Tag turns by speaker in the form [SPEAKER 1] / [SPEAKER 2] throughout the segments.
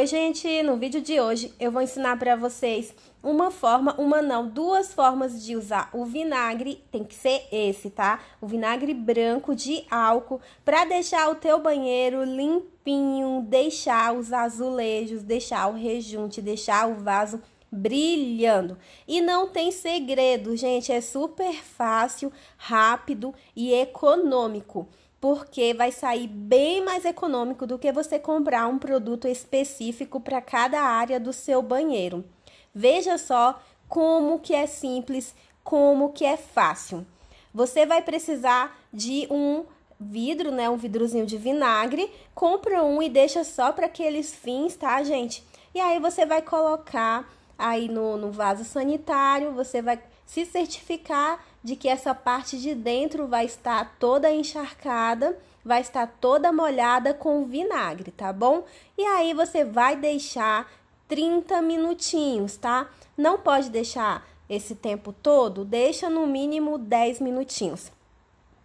[SPEAKER 1] Oi, gente! No vídeo de hoje eu vou ensinar para vocês uma forma, uma não, duas formas de usar o vinagre, tem que ser esse, tá? O vinagre branco de álcool para deixar o teu banheiro limpinho, deixar os azulejos, deixar o rejunte, deixar o vaso brilhando. E não tem segredo, gente, é super fácil, rápido e econômico porque vai sair bem mais econômico do que você comprar um produto específico para cada área do seu banheiro. Veja só como que é simples, como que é fácil. Você vai precisar de um vidro, né, um vidrozinho de vinagre, compra um e deixa só para aqueles fins, tá, gente? E aí você vai colocar aí no, no vaso sanitário, você vai se certificar de que essa parte de dentro vai estar toda encharcada, vai estar toda molhada com vinagre, tá bom? E aí você vai deixar 30 minutinhos, tá? Não pode deixar esse tempo todo, deixa no mínimo 10 minutinhos.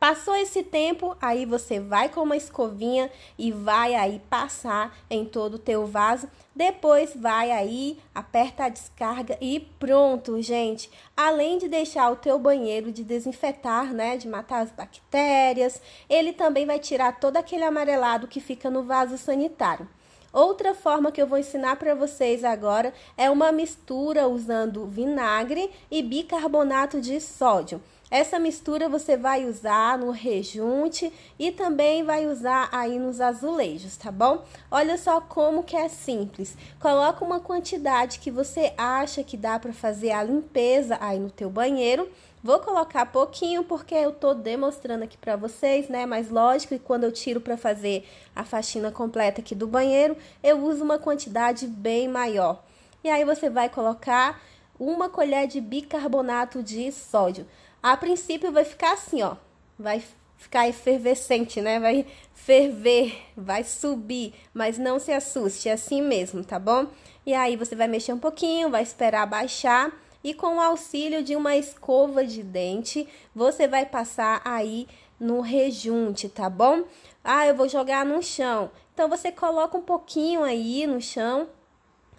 [SPEAKER 1] Passou esse tempo, aí você vai com uma escovinha e vai aí passar em todo o teu vaso. Depois vai aí, aperta a descarga e pronto, gente. Além de deixar o teu banheiro de desinfetar, né, de matar as bactérias, ele também vai tirar todo aquele amarelado que fica no vaso sanitário. Outra forma que eu vou ensinar para vocês agora é uma mistura usando vinagre e bicarbonato de sódio. Essa mistura você vai usar no rejunte e também vai usar aí nos azulejos, tá bom? Olha só como que é simples. Coloca uma quantidade que você acha que dá para fazer a limpeza aí no teu banheiro. Vou colocar pouquinho porque eu tô demonstrando aqui para vocês, né? Mas lógico que quando eu tiro para fazer a faxina completa aqui do banheiro, eu uso uma quantidade bem maior. E aí você vai colocar uma colher de bicarbonato de sódio. A princípio vai ficar assim, ó. Vai ficar efervescente, né? Vai ferver, vai subir, mas não se assuste, é assim mesmo, tá bom? E aí você vai mexer um pouquinho, vai esperar baixar e com o auxílio de uma escova de dente, você vai passar aí no rejunte, tá bom? Ah, eu vou jogar no chão. Então você coloca um pouquinho aí no chão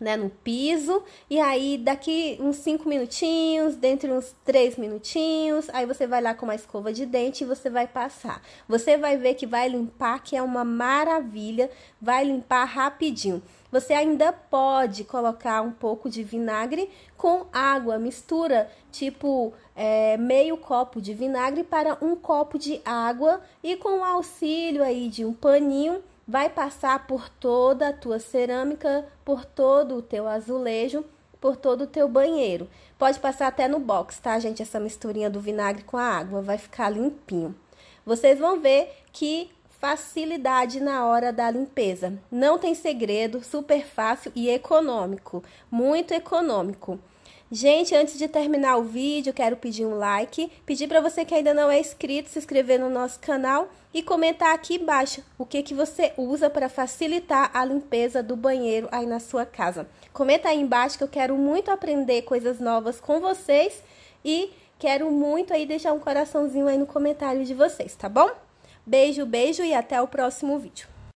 [SPEAKER 1] né, no piso, e aí daqui uns 5 minutinhos, dentro uns 3 minutinhos, aí você vai lá com uma escova de dente e você vai passar. Você vai ver que vai limpar, que é uma maravilha, vai limpar rapidinho. Você ainda pode colocar um pouco de vinagre com água, mistura tipo é, meio copo de vinagre para um copo de água e com o auxílio aí de um paninho vai passar por toda a tua cerâmica, por todo o teu azulejo, por todo o teu banheiro. Pode passar até no box, tá, gente? Essa misturinha do vinagre com a água vai ficar limpinho. Vocês vão ver que facilidade na hora da limpeza. Não tem segredo, super fácil e econômico, muito econômico. Gente, antes de terminar o vídeo, quero pedir um like, pedir para você que ainda não é inscrito se inscrever no nosso canal e comentar aqui embaixo o que que você usa para facilitar a limpeza do banheiro aí na sua casa. Comenta aí embaixo que eu quero muito aprender coisas novas com vocês e quero muito aí deixar um coraçãozinho aí no comentário de vocês, tá bom? Beijo, beijo e até o próximo vídeo.